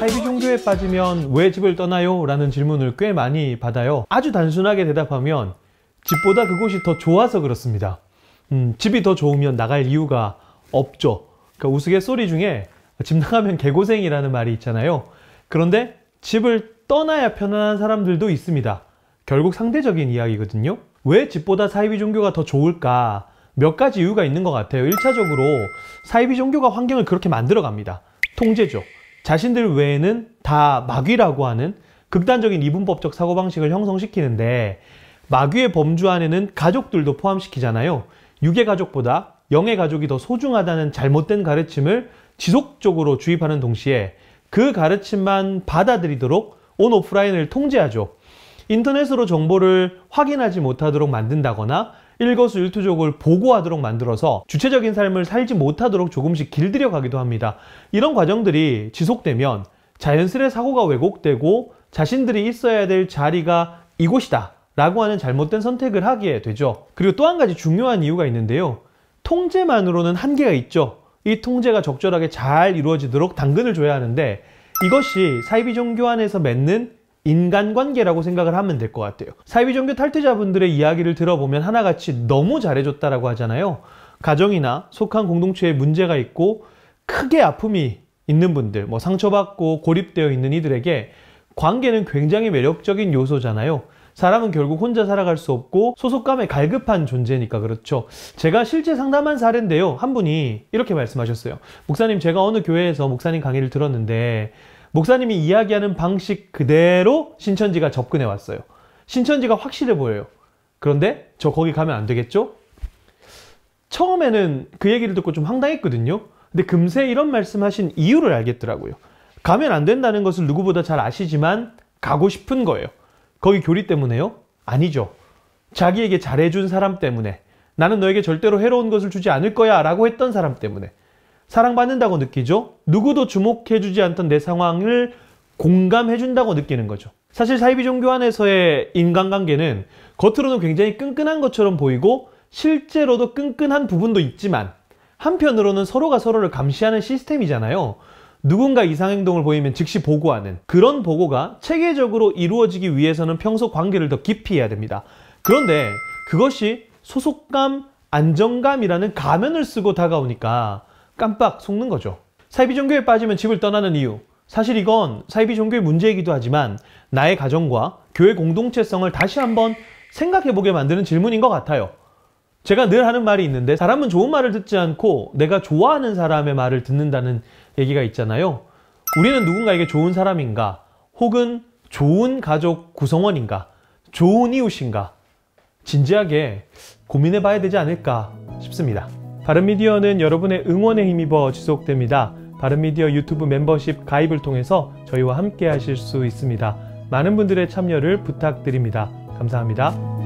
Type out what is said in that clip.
사이비 종교에 빠지면 왜 집을 떠나요? 라는 질문을 꽤 많이 받아요. 아주 단순하게 대답하면 집보다 그곳이 더 좋아서 그렇습니다. 음, 집이 더 좋으면 나갈 이유가 없죠. 그러니까 우스갯소리 중에 집 나가면 개고생이라는 말이 있잖아요. 그런데 집을 떠나야 편안한 사람들도 있습니다. 결국 상대적인 이야기거든요. 왜 집보다 사이비 종교가 더 좋을까? 몇 가지 이유가 있는 것 같아요. 1차적으로 사이비 종교가 환경을 그렇게 만들어 갑니다. 통제죠. 자신들 외에는 다 마귀라고 하는 극단적인 이분법적 사고방식을 형성시키는데 마귀의 범주 안에는 가족들도 포함시키잖아요. 육의 가족보다 영의 가족이 더 소중하다는 잘못된 가르침을 지속적으로 주입하는 동시에 그 가르침만 받아들이도록 온 오프라인을 통제하죠. 인터넷으로 정보를 확인하지 못하도록 만든다거나 일거수일투족을 보고하도록 만들어서 주체적인 삶을 살지 못하도록 조금씩 길들여 가기도 합니다. 이런 과정들이 지속되면 자연스레 사고가 왜곡되고 자신들이 있어야 될 자리가 이곳이다 라고 하는 잘못된 선택을 하게 되죠. 그리고 또 한 가지 중요한 이유가 있는데요. 통제만으로는 한계가 있죠. 이 통제가 적절하게 잘 이루어지도록 당근을 줘야 하는데 이것이 사이비 종교 안에서 맺는 인간관계라고 생각을 하면 될 것 같아요. 사이비 종교 탈퇴자분들의 이야기를 들어보면 하나같이 너무 잘해줬다라고 하잖아요. 가정이나 속한 공동체에 문제가 있고 크게 아픔이 있는 분들, 뭐 상처받고 고립되어 있는 이들에게 관계는 굉장히 매력적인 요소잖아요. 사람은 결국 혼자 살아갈 수 없고 소속감에 갈급한 존재니까 그렇죠. 제가 실제 상담한 사례인데요. 한 분이 이렇게 말씀하셨어요. 목사님, 제가 어느 교회에서 목사님 강의를 들었는데 목사님이 이야기하는 방식 그대로 신천지가 접근해 왔어요. 신천지가 확실해 보여요. 그런데 저 거기 가면 안 되겠죠? 처음에는 그 얘기를 듣고 좀 황당했거든요. 근데 금세 이런 말씀하신 이유를 알겠더라고요. 가면 안 된다는 것을 누구보다 잘 아시지만 가고 싶은 거예요. 거기 교리 때문에요? 아니죠. 자기에게 잘해준 사람 때문에 나는 너에게 절대로 해로운 것을 주지 않을 거야 라고 했던 사람 때문에 사랑받는다고 느끼죠. 누구도 주목해주지 않던 내 상황을 공감해준다고 느끼는 거죠. 사실 사이비 종교 안에서의 인간관계는 겉으로는 굉장히 끈끈한 것처럼 보이고 실제로도 끈끈한 부분도 있지만 한편으로는 서로가 서로를 감시하는 시스템이잖아요. 누군가 이상행동을 보이면 즉시 보고하는 그런 보고가 체계적으로 이루어지기 위해서는 평소 관계를 더 깊이 해야 됩니다. 그런데 그것이 소속감, 안정감이라는 가면을 쓰고 다가오니까 깜빡 속는 거죠. 사이비 종교에 빠지면 집을 떠나는 이유. 사실 이건 사이비 종교의 문제이기도 하지만 나의 가정과 교회 공동체성을 다시 한번 생각해보게 만드는 질문인 것 같아요. 제가 늘 하는 말이 있는데 사람은 좋은 말을 듣지 않고 내가 좋아하는 사람의 말을 듣는다는 얘기가 있잖아요. 우리는 누군가에게 좋은 사람인가 혹은 좋은 가족 구성원인가 좋은 이웃인가 진지하게 고민해 봐야 되지 않을까 싶습니다. 바른미디어는 여러분의 응원에 힘입어 지속됩니다. 바른미디어 유튜브 멤버십 가입을 통해서 저희와 함께 하실 수 있습니다. 많은 분들의 참여를 부탁드립니다. 감사합니다.